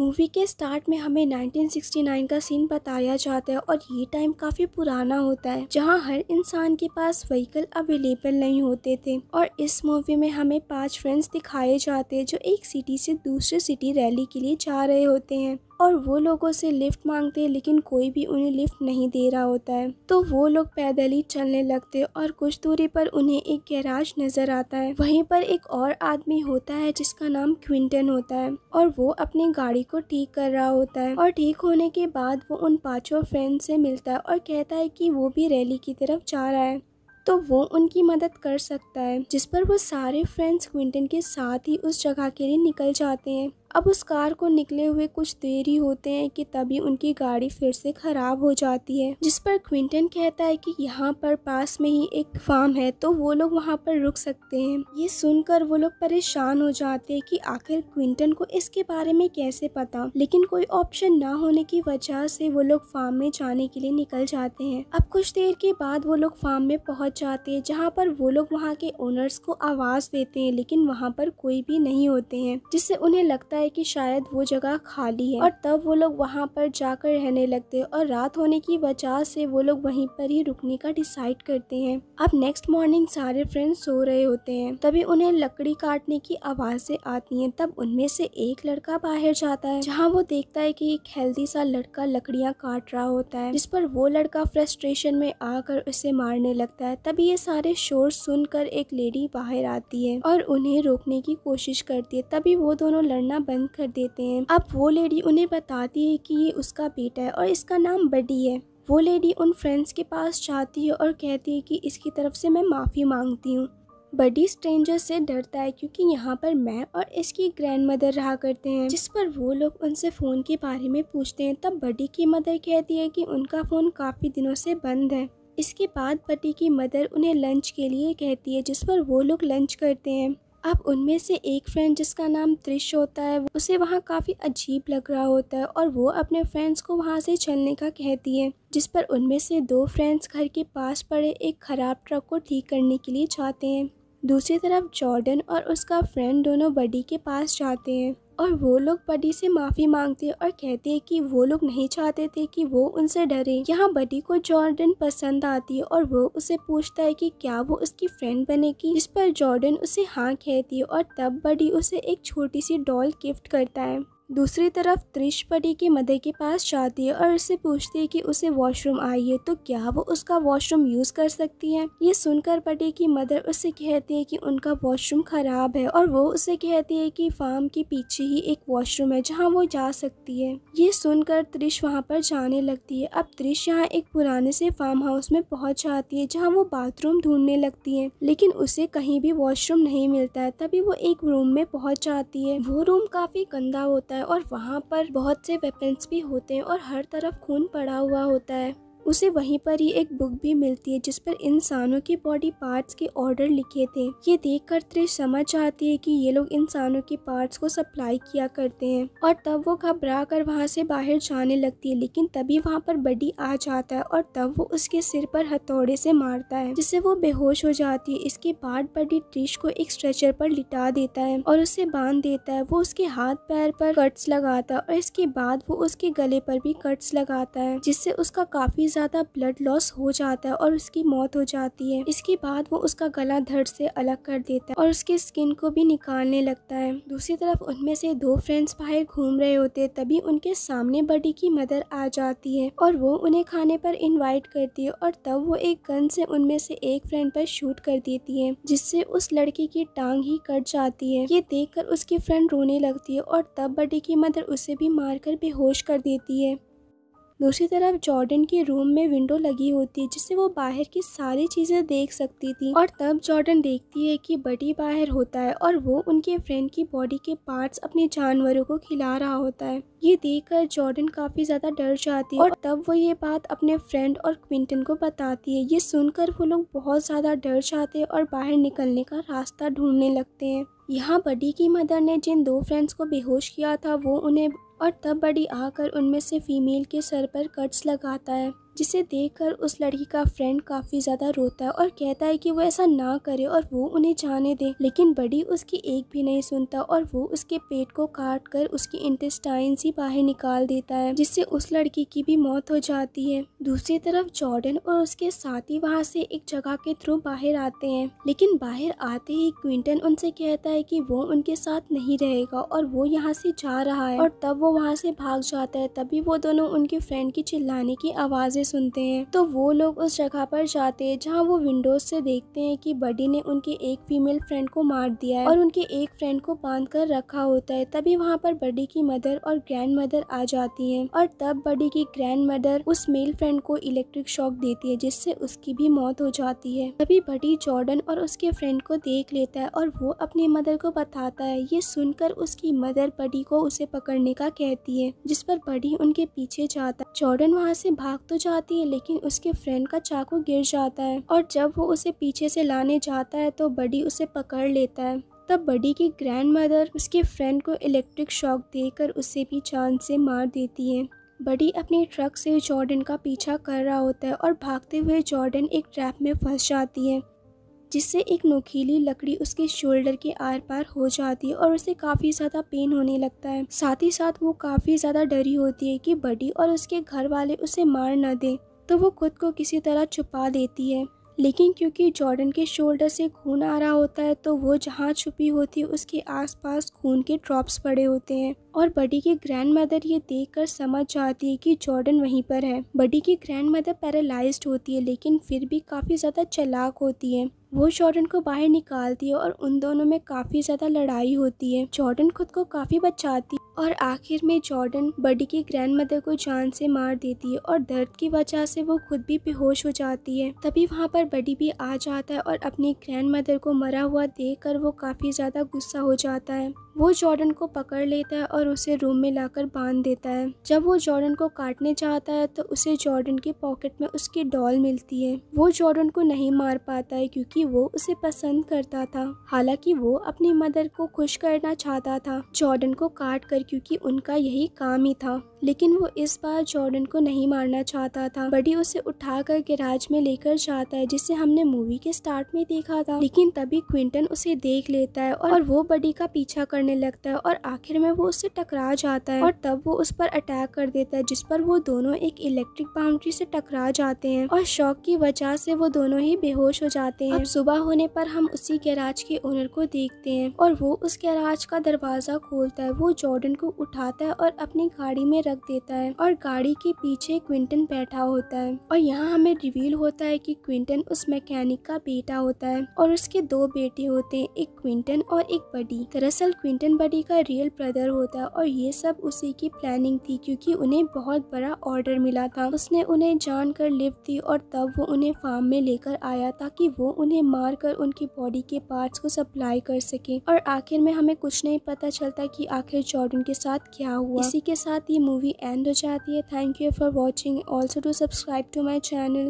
movie के start में हमें 1969 का सीन बताया जाता है और ये टाइम काफ़ी पुराना होता है जहाँ हर इंसान के पास व्हीकल अवेलेबल नहीं होते थे और इस मूवी में हमें पांच फ्रेंड्स दिखाए जाते हैं जो एक सिटी से दूसरे सिटी रैली के लिए जा रहे होते हैं और वो लोगों से लिफ्ट मांगते हैं लेकिन कोई भी उन्हें लिफ्ट नहीं दे रहा होता है तो वो लोग पैदल ही चलने लगते और कुछ दूरी पर उन्हें एक गैराज नजर आता है वहीं पर एक और आदमी होता है जिसका नाम क्विंटन होता है और वो अपनी गाड़ी को ठीक कर रहा होता है और ठीक होने के बाद वो उन पाँचों फ्रेंड से मिलता है और कहता है कि वो भी रैली की तरफ जा रहा है तो वो उनकी मदद कर सकता है जिस पर वो सारे फ्रेंड्स क्विंटन के साथ ही उस जगह के लिए निकल जाते हैं अब उस कार को निकले हुए कुछ देर ही होते हैं कि तभी उनकी गाड़ी फिर से ख़राब हो जाती है जिस पर क्विंटन कहता है कि यहाँ पर पास में ही एक फार्म है तो वो लोग वहाँ पर रुक सकते हैं ये सुनकर वो लोग परेशान हो जाते हैं कि आखिर क्विंटन को इसके बारे में कैसे पता लेकिन कोई ऑप्शन ना होने की वजह से वो लोग फार्म में जाने के लिए निकल जाते हैं अब कुछ देर के बाद वो लोग फार्म में पहुँच जाते हैं जहाँ पर वो लोग वहाँ के ओनर्स को आवाज़ देते हैं लेकिन वहाँ पर कोई भी नहीं होते हैं जिससे उन्हें लगता है कि शायद वो जगह खाली है और तब वो लोग वहाँ पर जाकर रहने लगते और रात होने की वजह से वो लोग वहीं पर ही रुकने का डिसाइड करते हैं अब नेक्स्ट मॉर्निंग सारे फ्रेंड्स सो रहे होते हैं तभी उन्हें लकड़ी काटने की आवाजें आती है तब उनमें से एक लड़का बाहर जाता है जहाँ वो देखता है की एक हेल्दी सा लड़का लकड़ियाँ काट रहा होता है जिस पर वो लड़का फ्रस्ट्रेशन में आकर उसे मारने लगता है तभी ये सारे शोर सुनकर एक लेडी बाहर आती है और उन्हें रोकने की कोशिश करती है तभी वो दोनों लड़ना बंद कर देते हैं अब वो लेडी उन्हें बताती है कि ये उसका बेटा है और इसका नाम बडी है वो लेडी उन फ्रेंड्स के पास जाती है और कहती है कि इसकी तरफ से मैं माफ़ी मांगती हूँ बडी स्ट्रेंजर से डरता है क्योंकि यहाँ पर मैं और इसकी ग्रैंड मदर रहा करते हैं जिस पर वो लोग उनसे फ़ोन के बारे में पूछते हैं तब बडी की मदर कहती है कि उनका फ़ोन काफ़ी दिनों से बंद है इसके बाद बडी की मदर उन्हें लंच के लिए कहती है जिस पर वो लोग लंच करते हैं अब उनमें से एक फ्रेंड जिसका नाम त्रिश होता है उसे वहाँ काफ़ी अजीब लग रहा होता है और वो अपने फ्रेंड्स को वहाँ से चलने का कहती है जिस पर उनमें से दो फ्रेंड्स घर के पास पड़े एक ख़राब ट्रक को ठीक करने के लिए जाते हैं दूसरी तरफ जॉर्डन और उसका फ्रेंड दोनों बडी के पास जाते हैं और वो लोग बडी से माफ़ी मांगते और कहते कि वो लोग नहीं चाहते थे कि वो उनसे डरे यहाँ बडी को जॉर्डन पसंद आती है और वो उसे पूछता है कि क्या वो उसकी फ्रेंड बनेगी जिस पर जॉर्डन उसे हाँ कहती है और तब बडी उसे एक छोटी सी डॉल गिफ्ट करता है दूसरी तरफ त्रिश पटी की मदे के पास जाती है और उससे पूछती है कि उसे वॉशरूम आई है तो क्या वो उसका वॉशरूम यूज़ कर सकती है ये सुनकर पटी की मदर उससे कहती है कि उनका वॉशरूम ख़राब है और वो उसे कहती है कि फार्म के पीछे ही एक वॉशरूम है जहाँ वो जा सकती है ये सुनकर त्रिश वहाँ पर जाने लगती है अब त्रिश यहाँ एक पुराने से फार्म हाउस में पहुँच जाती है जहाँ वो बाथरूम ढूंढने लगती है लेकिन उसे कहीं भी वॉशरूम नहीं मिलता है तभी वो एक रूम में पहुँच जाती है वो रूम काफ़ी गंदा होता है है और वहाँ पर बहुत से वेपन्स भी होते हैं और हर तरफ खून पड़ा हुआ होता है उसे वहीं पर ही एक बुक भी मिलती है जिस पर इंसानों के बॉडी पार्ट्स के ऑर्डर लिखे थे ये देख कर त्रिश समझ आती है कि ये लोग इंसानों के पार्ट्स को सप्लाई किया करते हैं और तब वो घबरा कर वहाँ से बाहर जाने लगती है लेकिन तभी वहाँ पर बडी आ जाता है और तब वो उसके सिर पर हथौड़े से मारता है जिससे वो बेहोश हो जाती है इसके बाद बडी त्रिश को एक स्ट्रेचर पर लिटा देता है और उसे बांध देता है वो उसके हाथ पैर पर कट्स लगाता है और इसके बाद वो उसके गले पर भी कट्स लगाता है जिससे उसका काफी جاتا ব্লাড লস হো جاتا হ আর উস কি মওত হো جاتی হ ইস কি বাদ ও উস কা গলা ধর সে আলাদা কর دیتا হ আর উস কি স্কিন কো ভি নিকালনে লাগতা হ দুসি তরফ উন মে সে দো ফ্রেন্ডস বাইরে ঘুর রহে হোতে তবী উন কে সামনে বডি কি মাদার আ جاتی হ আর ও উনে খানে পর ইনভাইট করতি হ আর তব ও এক গান সে উন মে সে এক ফ্রেন্ড পর শুট কর دیتی হ জisse উস লড়কি কি টাং হি কাট جاتی হ ইয়ে দেখে উস কি ফ্রেন্ড রোন নে লাগতি হ আর তব বডি কি মাদার উসে ভি মার কর बेहোশ কর دیتی হ दूसरी तरफ जॉर्डन के रूम में विंडो लगी होती है जिससे वो बाहर की सारी चीज़ें देख सकती थी और तब जॉर्डन देखती है कि बडी बाहर होता है और वो उनके फ्रेंड की बॉडी के पार्ट्स अपने जानवरों को खिला रहा होता है ये देखकर जॉर्डन काफ़ी ज़्यादा डर जाती है और तब वो ये बात अपने फ्रेंड और क्विंटन को बताती है ये सुनकर वो लोग बहुत ज़्यादा डर जाते हैं और बाहर निकलने का रास्ता ढूंढने लगते हैं यहाँ बडी की मदर ने जिन दो फ्रेंड्स को बेहोश किया था वो उन्हें और तब बड़ी आकर उनमें से फ़ीमेल के सर पर कट्स लगाता है जिसे देखकर उस लड़की का फ्रेंड काफ़ी ज़्यादा रोता है और कहता है कि वो ऐसा ना करे और वो उन्हें जाने दे लेकिन बडी उसकी एक भी नहीं सुनता और वो उसके पेट को काट कर उसकी इंटेस्टाइन ही बाहर निकाल देता है जिससे उस लड़की की भी मौत हो जाती है दूसरी तरफ जॉर्डन और उसके साथी वहाँ से एक जगह के थ्रू बाहर आते हैं लेकिन बाहर आते ही क्विंटन उनसे कहता है कि वो उनके साथ नहीं रहेगा और वो यहाँ से जा रहा है और तब वो वहाँ से भाग जाता है तभी वो दोनों उनके फ्रेंड की चिल्लाने की आवाज़ें आवाज़ें सुनते हैं तो वो लोग उस जगह पर जाते हैं जहाँ वो विंडोज से देखते हैं कि बडी ने उनके एक फीमेल फ्रेंड को मार दिया है और उनके एक फ्रेंड को बांध कर रखा होता है तभी वहाँ पर बडी की मदर और ग्रैंड मदर आ जाती है और तब बडी की ग्रैंड मदर उस मेल फ्रेंड को इलेक्ट्रिक शॉक देती है जिससे उसकी भी मौत हो जाती है तभी बडी जॉर्डन और उसके फ्रेंड को देख लेता है और वो अपनी मदर को बताता है ये सुनकर उसकी मदर बडी को उसे पकड़ने का कहती है जिस पर बडी उनके पीछे जाता है जॉर्डन वहाँ से भाग तो जा जाती है लेकिन उसके फ्रेंड का चाकू गिर जाता है और जब वो उसे पीछे से लाने जाता है तो बडी उसे पकड़ लेता है तब बडी की ग्रैंड मदर उसके फ्रेंड को इलेक्ट्रिक शॉक देकर उसे भी चांद से मार देती है बडी अपनी ट्रक से जॉर्डन का पीछा कर रहा होता है और भागते हुए जॉर्डन एक ट्रैप में फंस जाती है जिससे एक नुकीली लकड़ी उसके शोल्डर के आर पार हो जाती है और उसे काफ़ी ज़्यादा पेन होने लगता है साथ ही साथ वो काफ़ी ज़्यादा डरी होती है कि बडी और उसके घर वाले उसे मार ना दें तो वो खुद को किसी तरह छुपा देती है लेकिन क्योंकि जॉर्डन के शोल्डर से खून आ रहा होता है तो वो जहाँ छुपी होती है उसके आसपास खून के ड्रॉप्स पड़े होते हैं और बडी की मदर ये देख समझ जाती है कि जॉर्डन वहीं पर है बडी की ग्रैंड मदर पैरालाइज होती है लेकिन फिर भी काफ़ी ज़्यादा चलाक होती है वो जॉर्डन को बाहर निकालती है और उन दोनों में काफ़ी ज़्यादा लड़ाई होती है जॉर्डन खुद को काफ़ी बचाती है और आखिर में जॉर्डन बडी की मदर को जान से मार देती है और दर्द की वजह से वो खुद भी बेहोश हो जाती है तभी वहाँ पर बडी भी आ जाता है और अपनी मदर को मरा हुआ देख कर वो काफ़ी ज़्यादा गुस्सा हो जाता है वो जॉर्डन को पकड़ लेता है और और उसे रूम में लाकर बांध देता है जब वो जॉर्डन को काटने चाहता है तो उसे जॉर्डन के पॉकेट में उसकी डॉल मिलती है वो जॉर्डन को नहीं मार पाता है क्योंकि वो उसे पसंद करता था हालांकि वो अपनी मदर को खुश करना चाहता था जॉर्डन को काट कर क्योंकि उनका यही काम ही था लेकिन वो इस बार जॉर्डन को नहीं मारना चाहता था बडी उसे उठाकर गैराज में लेकर जाता है जिसे हमने मूवी के स्टार्ट में देखा था लेकिन तभी क्विंटन उसे देख लेता है और वो बडी का पीछा करने लगता है और आखिर में वो उसे टकरा जाता है और तब वो उस पर अटैक कर देता है जिस पर वो दोनों एक इलेक्ट्रिक बाउंड्री से टकरा जाते हैं और शौक की वजह से वो दोनों ही बेहोश हो जाते हैं सुबह होने पर हम उसी गैराज के ओनर को देखते हैं और वो उस गैराज का दरवाजा खोलता है वो जॉर्डन को उठाता है और अपनी गाड़ी में रख देता है और गाड़ी के पीछे क्विंटन बैठा होता है और यहाँ हमें रिवील होता है की क्विंटन उस मैकेनिक का बेटा होता है और उसके दो बेटे होते हैं एक क्विंटन और एक बडी दरअसल क्विंटन बडी का रियल ब्रदर होता है था और ये सब उसी की प्लानिंग थी क्योंकि उन्हें बहुत बड़ा ऑर्डर मिला था उसने उन्हें जान कर लिफ्ट दी और तब वो उन्हें फार्म में लेकर आया ताकि वो उन्हें मार कर उनकी बॉडी के पार्ट्स को सप्लाई कर सके और आखिर में हमें कुछ नहीं पता चलता कि आखिर जॉर्डन के साथ क्या हुआ इसी के साथ ये मूवी एंड हो जाती है thank you for watching also to subscribe to my channel